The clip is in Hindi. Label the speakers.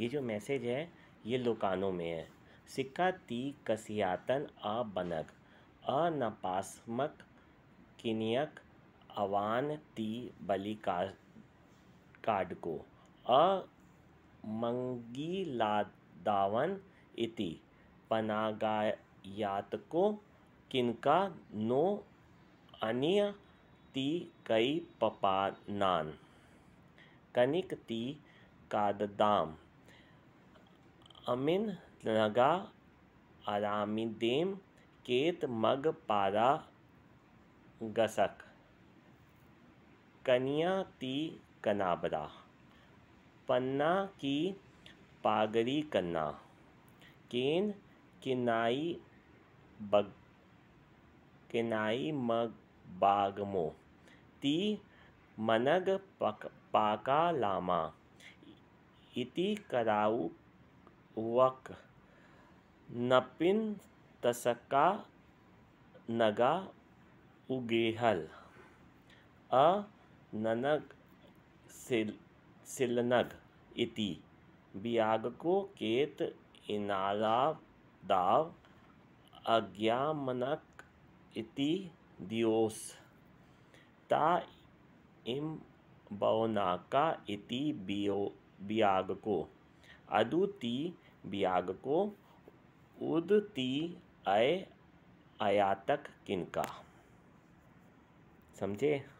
Speaker 1: ये जो मैसेज है ये लोकानों में है सिक्का ती कसियातन अबनक अनपासमक किनियक अवान ती बली का काड को अमंगी लादावन इति पनागायात को किनका नो अन्य ती कई पपानान कनिक ती काददाम अमिन नगा अरामिदेम केत मग पारा गसक कनिया ती कनाबरा पन्ना की पागरी कन्ना केन किनाई बग किनाई मग बागमो ती मनग पक, पाका लामा इति कराऊ वक नपिन तसका नगा उगेहल अ ननग सिल सिलनग इति बियागको केत इनाला दाव अज्ञामनक इति दियोस ता इम बौनाका इति बियो बियागको अदुति वियाग को उदती आय आयातक किनका समझे